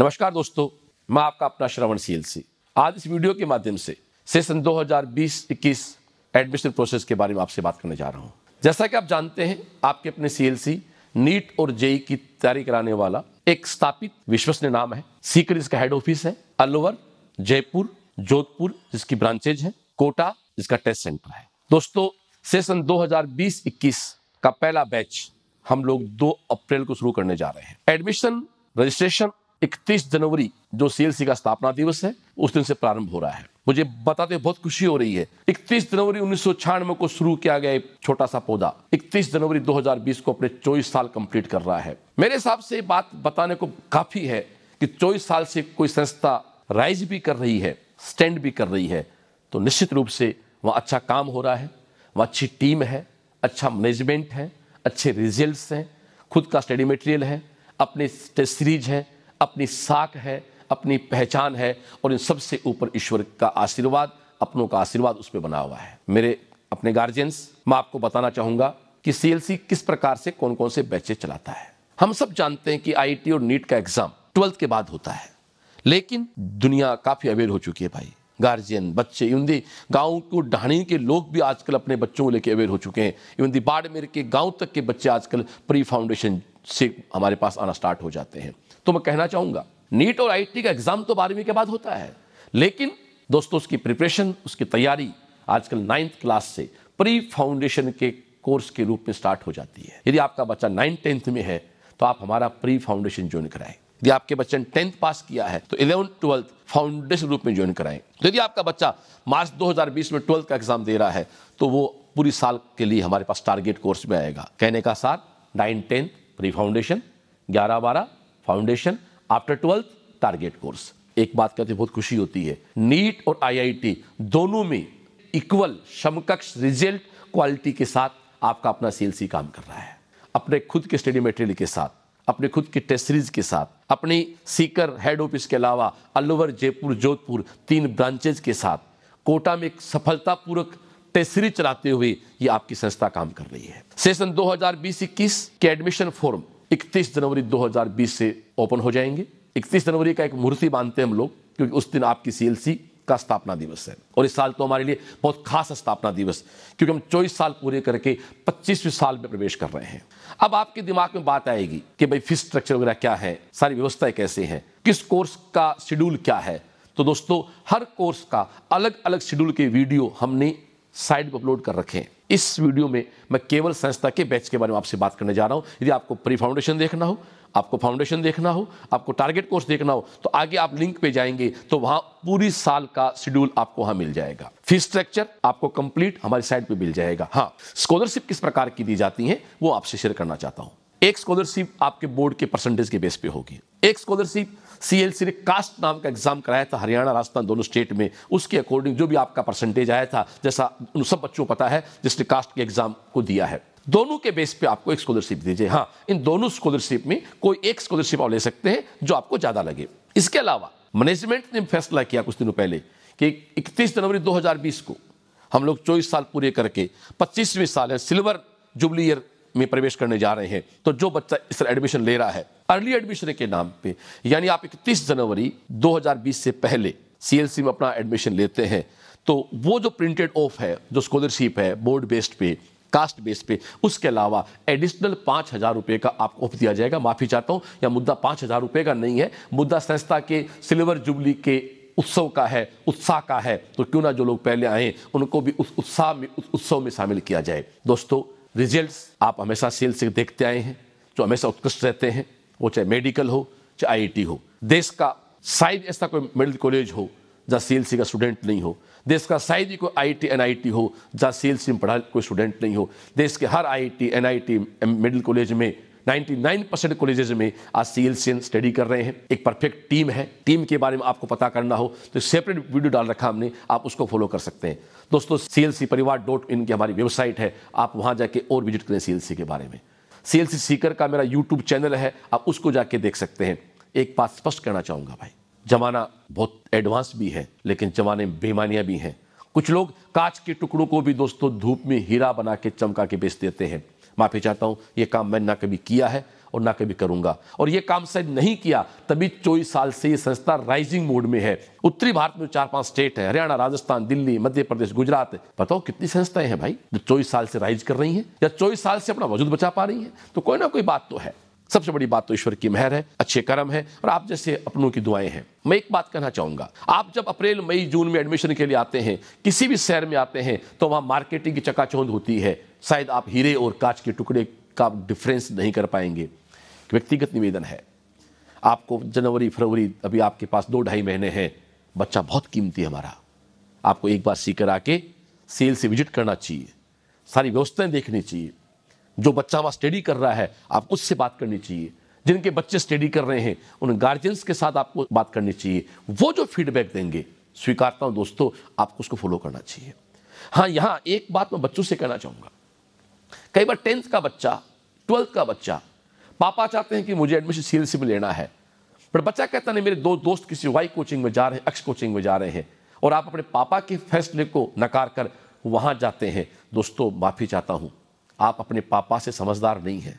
नमस्कार दोस्तों मैं आपका अपना श्रवण सीएलसी आज इस वीडियो के माध्यम से सेशन 2020-21 एडमिशन प्रोसेस के बारे में आपसे बात करने जा रहा हूं जैसा कि आप जानते हैं आपके अपने सीएलसी नीट और जेई की तैयारी कराने वाला एक स्थापित विश्वसनीय नाम है सीकर इसका हेड ऑफिस है अलवर जयपुर जोधपुर जिसकी ब्रांचेज है कोटा जिसका टेस्ट सेंटर है दोस्तों सेशन 2020-21 का पहला बैच हम लोग 2 अप्रैल को शुरू करने जा रहे हैं एडमिशन रजिस्ट्रेशन इकतीस जनवरी जो सीएलसी का स्थापना दिवस है उस दिन से प्रारंभ हो रहा है मुझे बताते बहुत खुशी हो रही है 31 जनवरी उन्नीस को शुरू किया गया एक छोटा सा पौधा 31 जनवरी 2020 को अपने 24 साल कंप्लीट कर रहा है मेरे हिसाब से बात बताने को काफी है कि 24 साल से कोई संस्था राइज भी कर रही है स्टैंड भी कर रही है तो निश्चित रूप से वहां अच्छा काम हो रहा है वहां अच्छी टीम है अच्छा मैनेजमेंट है अच्छे रिजल्ट हैं खुद का स्टडी मटेरियल है अपने सीरीज है अपनी साख है अपनी पहचान है और इन सबसे ऊपर ईश्वर का आशीर्वाद अपनों का आशीर्वाद उस पर बना हुआ है मेरे अपने गार्जियंस मैं आपको बताना चाहूंगा कि सीएलसी किस प्रकार से कौन कौन से बैचे चलाता है हम सब जानते हैं कि आईटी और नीट का एग्जाम ट्वेल्थ के बाद होता है लेकिन दुनिया काफ़ी अवेयर हो चुकी है भाई गार्जियन बच्चे इवन दी गाँव को ढाणी के लोग भी आजकल अपने बच्चों को लेकर अवेयर हो चुके हैं इवन दी बाड़मेर के गाँव तक के बच्चे आजकल प्री फाउंडेशन से हमारे पास आना स्टार्ट हो जाते हैं तो मैं कहना चाहूंगा नीट और आईटी का एग्ज़ाम तो बारहवीं के बाद होता है लेकिन दोस्तों उसकी प्रिपरेशन उसकी तैयारी आजकल नाइन्थ क्लास से प्री फाउंडेशन के कोर्स के रूप में स्टार्ट हो जाती है यदि आपका बच्चा नाइन्थ टेंथ में है तो आप हमारा प्री फाउंडेशन ज्वाइन कराएं यदि आपके बच्चे ने टेंथ पास किया है तो इलेवंथ ट्वेल्थ फाउंडेशन रूप में ज्वाइन कराएं तो यदि आपका बच्चा मार्च 2020 में ट्वेल्थ का एग्जाम दे रहा है तो वो पूरी साल के लिए हमारे पास टारगेट कोर्स में आएगा कहने का सार नाइन टेंथ प्री फाउंडेशन ग्यारह बारह foundation after twelfth target course एक बात कहते बहुत खुशी होती है नीट और आईआईटी दोनों में इक्वल समकक्ष रिजल्ट क्वालिटी के साथ आपका अपना सीएलसी काम कर रहा है अपने खुद के स्टडी मटेरियल के साथ अपने खुद की टेस्ट सीरीज के साथ अपनी सीकर हेड ऑफिस के अलावा अलवर जयपुर जोधपुर तीन ब्रांचेज के साथ कोटा में एक सफलतापूर्वक टेस्ट सीरीज चलाते हुए ये आपकी संस्था काम कर रही है सेशन दो हजार के एडमिशन फॉर्म इकतीस जनवरी 2020 से ओपन हो जाएंगे इकतीस जनवरी का एक मूर्ति बांधते हैं हम लोग क्योंकि उस दिन आपकी सीएलसी का स्थापना दिवस है और इस साल तो हमारे लिए बहुत खास स्थापना दिवस क्योंकि हम चौबीस साल पूरे करके पच्चीसवीं साल में प्रवेश कर रहे हैं अब आपके दिमाग में बात आएगी कि भाई फीस स्ट्रक्चर वगैरह क्या है सारी व्यवस्थाएं कैसे हैं किस कोर्स का शेड्यूल क्या है तो दोस्तों हर कोर्स का अलग अलग शेड्यूल के वीडियो हमने साइट पर अपलोड कर रखे हैं इस वीडियो में मैं केवल संस्था के बैच के बारे में आपसे बात करने जा रहा हूँ यदि आपको प्री फाउंडेशन देखना हो आपको फाउंडेशन देखना हो आपको टारगेट कोर्स देखना हो तो आगे आप लिंक पे जाएंगे तो वहाँ पूरी साल का शेड्यूल आपको वहाँ मिल जाएगा फीस स्ट्रक्चर आपको कंप्लीट हमारी साइट पे मिल जाएगा हाँ स्कॉलरशिप किस प्रकार की दी जाती है वो आपसे शेयर करना चाहता हूँ एक स्कॉलरशिप आपके बोर्ड के परसेंटेज के बेस पे होगी एक स्कॉलरशिप सीएलसी ने कास्ट नाम का एग्जाम कराया था हरियाणा राजस्थान दोनों स्टेट में उसके अकॉर्डिंग जो भी आपका परसेंटेज आया था जैसा उन सब बच्चों को पता है जिसने कास्ट के एग्जाम को दिया है दोनों के बेस पे आपको एक स्कॉलरशिप दीजिए हाँ इन दोनों स्कॉलरशिप में कोई एक स्कॉलरशिप आप ले सकते हैं जो आपको ज़्यादा लगे इसके अलावा मैनेजमेंट ने फैसला किया कुछ दिनों पहले कि 31 जनवरी 2020 को हम लोग चौबीस साल पूरे करके पच्चीसवीं साल है सिल्वर जुबली ईयर में प्रवेश करने जा रहे हैं तो जो बच्चा इस एडमिशन ले रहा है अर्ली एडमिशन के नाम पे यानी आप 31 जनवरी 2020 से पहले सीएलसी में अपना एडमिशन लेते हैं तो वो जो प्रिंटेड ऑफ है जो स्कॉलरशिप है बोर्ड बेस्ड पे कास्ट बेस पे उसके अलावा एडिशनल पाँच हज़ार रुपये का आपको ऑफ दिया जाएगा माफ़ी चाहता हूँ या मुद्दा पाँच हज़ार रुपये का नहीं है मुद्दा संस्था के सिल्वर जुबली के उत्सव का है उत्साह का है तो क्यों ना जो लोग पहले आए उनको भी उस उत्साह में उस उत्सव में शामिल किया जाए दोस्तों रिजल्ट्स आप हमेशा सेल से देखते आए हैं जो हमेशा उत्कृष्ट रहते हैं वो चाहे मेडिकल हो चाहे आईआईटी हो देश का शायद ऐसा कोई मेडिकल कॉलेज हो जहाँ सी का स्टूडेंट नहीं हो देश का शायद ही कोई I T N I T हो जहाँ सी में पढ़ा कोई स्टूडेंट नहीं हो देश के हर I T N I T medical college में 99 परसेंट कॉलेजेज में आज C L C N study कर रहे हैं एक परफेक्ट टीम है टीम के बारे में आपको पता करना हो तो सेपरेट वीडियो डाल रखा हमने आप उसको फॉलो कर सकते हैं दोस्तों सी एल सी परिवार डॉट इन की हमारी वेबसाइट है आप वहाँ जाके और विजिट करें सी एल सी के बारे में सेल्स सीकर का मेरा यूट्यूब चैनल है आप उसको जाके देख सकते हैं एक बात स्पष्ट करना चाहूँगा भाई जमाना बहुत एडवांस भी है लेकिन जमाने में बेमानियाँ भी हैं कुछ लोग कांच के टुकड़ों को भी दोस्तों धूप में हीरा बना के चमका के बेच देते हैं माफी चाहता हूँ ये काम मैंने ना कभी किया है और ना कभी करूंगा और यह काम शायद नहीं किया तभी चौबीस साल से यह संस्था राइजिंग मोड में है उत्तरी भारत में चार पांच स्टेट है हरियाणा राजस्थान दिल्ली मध्य प्रदेश गुजरात बताओ कितनी संस्थाएं हैं भाई जो चौबीस साल से राइज कर रही हैं या चौबीस साल से अपना वजूद बचा पा रही है तो कोई ना कोई बात तो है सबसे बड़ी बात तो ईश्वर की मेहर है अच्छे कर्म है और आप जैसे अपनों की दुआएं हैं मैं एक बात कहना चाहूंगा आप जब अप्रैल मई जून में एडमिशन के लिए आते हैं किसी भी शहर में आते हैं तो वहां मार्केटिंग की चकाचौंध होती है शायद आप हीरे और कांच के टुकड़े का डिफरेंस नहीं कर पाएंगे व्यक्तिगत निवेदन है आपको जनवरी फरवरी अभी आपके पास दो ढाई महीने हैं बच्चा बहुत कीमती है हमारा आपको एक बार सीकर आके सेल से विजिट करना चाहिए सारी व्यवस्थाएं देखनी चाहिए जो बच्चा वहाँ स्टडी कर रहा है आप उससे बात करनी चाहिए जिनके बच्चे स्टडी कर रहे हैं उन गार्जियंस के साथ आपको बात करनी चाहिए वो जो फीडबैक देंगे स्वीकारता हूँ दोस्तों आपको उसको फॉलो करना चाहिए हाँ यहाँ एक बात मैं बच्चों से कहना चाहूँगा कई बार टेंथ का बच्चा ट्वेल्थ का बच्चा पापा चाहते हैं कि मुझे एडमिशन सी में लेना है पर बच्चा कहता नहीं मेरे दो दोस्त किसी वाई कोचिंग में जा रहे हैं एक्स कोचिंग में जा रहे हैं और आप अपने पापा के फैसले को नकार कर वहाँ जाते हैं दोस्तों माफ़ी चाहता हूँ आप अपने पापा से समझदार नहीं हैं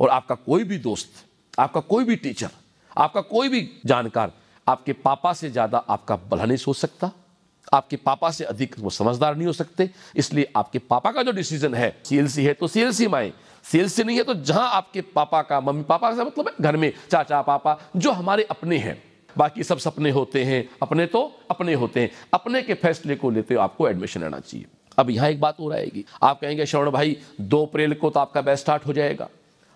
और आपका कोई भी दोस्त आपका कोई भी टीचर आपका कोई भी जानकार आपके पापा से ज़्यादा आपका भला नहीं सोच सकता आपके पापा से अधिक वो समझदार नहीं हो सकते इसलिए आपके पापा का जो डिसीजन है सीएलसी है तो सीएलसी में आए सीएलसी नहीं है तो जहां आपके पापा का मम्मी पापा का मतलब है घर में चाचा पापा जो हमारे अपने हैं बाकी सब सपने होते हैं अपने तो अपने होते हैं अपने के फैसले को लेते हुए आपको एडमिशन लेना चाहिए अब यहाँ एक बात हो आएगी आप कहेंगे श्रवण भाई दो अप्रैल को तो आपका बैच स्टार्ट हो जाएगा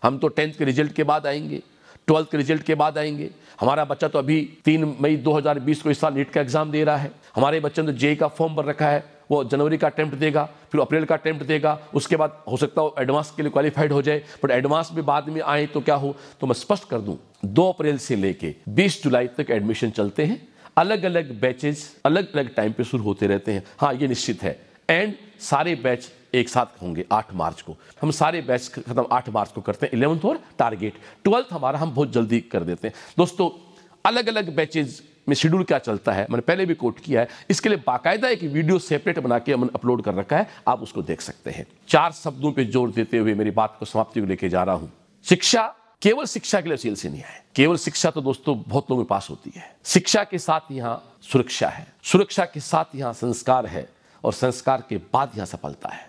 हम तो टेंथ के रिजल्ट के बाद आएंगे ट्वेल्थ के रिजल्ट के बाद आएंगे हमारा बच्चा तो अभी तीन मई 2020 को इस साल नीट का एग्जाम दे रहा है हमारे बच्चे ने तो जे का फॉर्म भर रखा है वो जनवरी का अटैम्प्ट देगा फिर अप्रैल का अटैम्प्ट देगा उसके बाद हो सकता हो एडवांस के लिए क्वालिफाइड हो जाए बट एडवांस में बाद में आए तो क्या हो तो मैं स्पष्ट कर दूं दो अप्रैल से लेके बीस जुलाई तक एडमिशन चलते हैं अलग अलग बैचेज अलग अलग टाइम पे शुरू होते रहते हैं हाँ ये निश्चित है एंड सारे बैच एक साथ होंगे आठ मार्च को हम सारे बैच खत्म आठ मार्च को करते हैं इलेवंथ और टारगेट ट्वेल्थ हमारा हम बहुत जल्दी कर देते हैं दोस्तों अलग अलग बैचेज में शेड्यूल क्या चलता है मैंने पहले भी कोट किया है इसके लिए बाकायदा एक वीडियो सेपरेट बना के हमने अपलोड कर रखा है आप उसको देख सकते हैं चार शब्दों पर जोर देते हुए मेरी बात को समाप्ति को लेकर जा रहा हूं शिक्षा केवल शिक्षा के लिए सील से नहीं है केवल शिक्षा तो दोस्तों बहुत लोगों के पास होती है शिक्षा के साथ यहाँ सुरक्षा है सुरक्षा के साथ यहाँ संस्कार है और संस्कार के बाद यहाँ सफलता है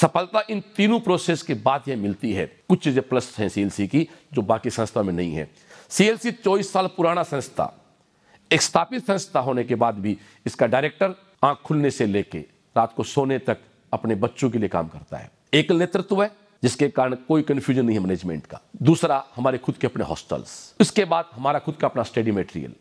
सफलता इन तीनों प्रोसेस के बाद यह मिलती है कुछ चीज़ें प्लस हैं सीएलसी की जो बाकी संस्था में नहीं है सीएलसी चौबीस साल पुराना संस्था एक स्थापित संस्था होने के बाद भी इसका डायरेक्टर आंख खुलने से लेके रात को सोने तक अपने बच्चों के लिए काम करता है एक नेतृत्व है जिसके कारण कोई कंफ्यूजन नहीं है मैनेजमेंट का दूसरा हमारे खुद के अपने हॉस्टल्स इसके बाद हमारा खुद का अपना स्टडी मटेरियल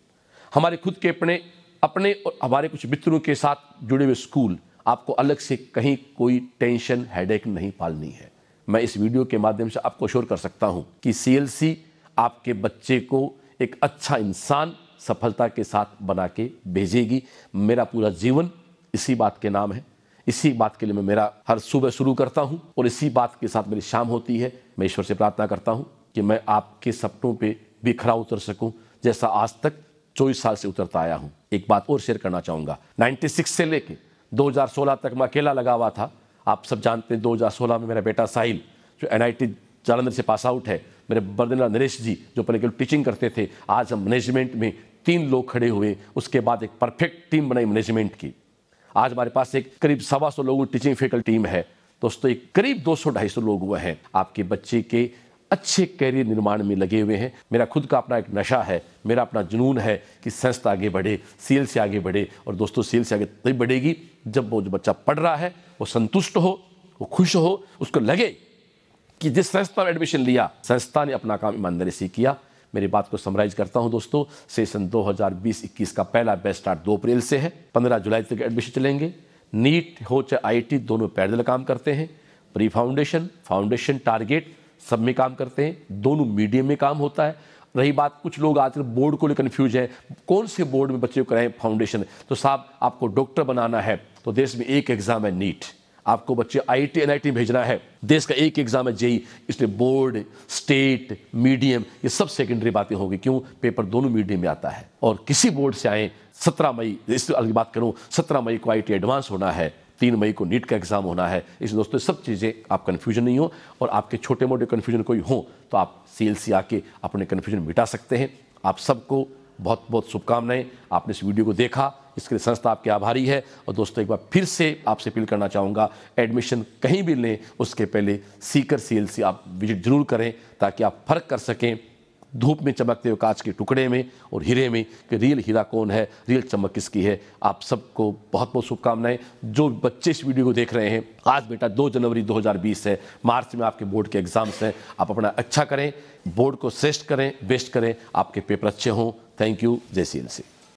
हमारे खुद के अपने अपने और हमारे कुछ मित्रों के साथ जुड़े हुए स्कूल आपको अलग से कहीं कोई टेंशन हेडेक नहीं पालनी है मैं इस वीडियो के माध्यम से आपको शोर कर सकता हूँ कि सी आपके बच्चे को एक अच्छा इंसान सफलता के साथ बना के भेजेगी मेरा पूरा जीवन इसी बात के नाम है इसी बात के लिए मैं मेरा हर सुबह शुरू करता हूँ और इसी बात के साथ मेरी शाम होती है मैं ईश्वर से प्रार्थना करता हूँ कि मैं आपके सपनों पे भी खड़ा उतर सकूँ जैसा आज तक चौबीस साल से उतरता आया हूँ एक बात और शेयर करना चाहूँगा 96 से लेके 2016 तक मैं अकेला लगा हुआ था आप सब जानते हैं 2016 में मेरा बेटा साहिल जो एन आई टी जालंधर से पास आउट है मेरे बर्दना नरेश जी जो पहले केवल टीचिंग करते थे आज हम मैनेजमेंट में तीन लोग खड़े हुए उसके बाद एक परफेक्ट टीम बनाई मैनेजमेंट की आज हमारे पास एक करीब सवा सौ लोगों की टीचिंग फेकल्टी टीम है दोस्तों एक करीब दो सौ ढाई सौ लोग हुए हैं आपके बच्चे के अच्छे कैरियर निर्माण में लगे हुए हैं मेरा खुद का अपना एक नशा है मेरा अपना जुनून है कि संस्था आगे बढ़े सेल से आगे बढ़े और दोस्तों सेल से आगे तभी बढ़ेगी जब वो जो बच्चा पढ़ रहा है वो संतुष्ट हो वो खुश हो उसको लगे कि जिस संस्था में एडमिशन लिया संस्था ने अपना काम ईमानदारी से किया मेरी बात को समराइज करता हूं दोस्तों सेशन 2020-21 का पहला बेस्ट स्टार्ट दो अप्रैल से है 15 जुलाई तक एडमिशन चलेंगे नीट हो चाहे आईटी दोनों पैदल काम करते हैं प्री फाउंडेशन फाउंडेशन टारगेट सब में काम करते हैं दोनों मीडियम में काम होता है रही बात कुछ लोग आजकल बोर्ड को लेकर कन्फ्यूज हैं कौन से बोर्ड में बच्चे को कराएं फाउंडेशन तो साहब आपको डॉक्टर बनाना है तो देश में एक एग्ज़ाम है नीट आपको बच्चे I T N I T भेजना है देश का एक एग्जाम है जेई e, इसलिए बोर्ड स्टेट मीडियम ये सब सेकेंडरी बातें होगी क्यों पेपर दोनों मीडियम में आता है और किसी बोर्ड से आए सत्रह मई इस बात करूँ सत्रह मई को आई टी एडवांस होना है तीन मई को नीट का एग्ज़ाम होना है इस दोस्तों सब चीज़ें आप कन्फ्यूजन नहीं हो और आपके छोटे मोटे कन्फ्यूजन कोई हो तो आप सी आके अपने कन्फ्यूजन मिटा सकते हैं आप सबको बहुत बहुत शुभकामनाएं आपने इस वीडियो को देखा इसके लिए संस्था आपकी आभारी है और दोस्तों एक बार फिर से आपसे अपील करना चाहूँगा एडमिशन कहीं भी लें उसके पहले सीकर सी आप विजिट जरूर करें ताकि आप फ़र्क कर सकें धूप में चमकते हुए कांच के टुकड़े में और हीरे में कि रियल हीरा कौन है रियल चमक किसकी है आप सबको बहुत बहुत शुभकामनाएं जो बच्चे इस वीडियो को देख रहे हैं आज बेटा 2 जनवरी 2020 है मार्च में आपके बोर्ड के एग्जाम्स हैं आप अपना अच्छा करें बोर्ड को श्रेष्ठ करें बेस्ट करें आपके पेपर अच्छे हों थैंक यू जय सी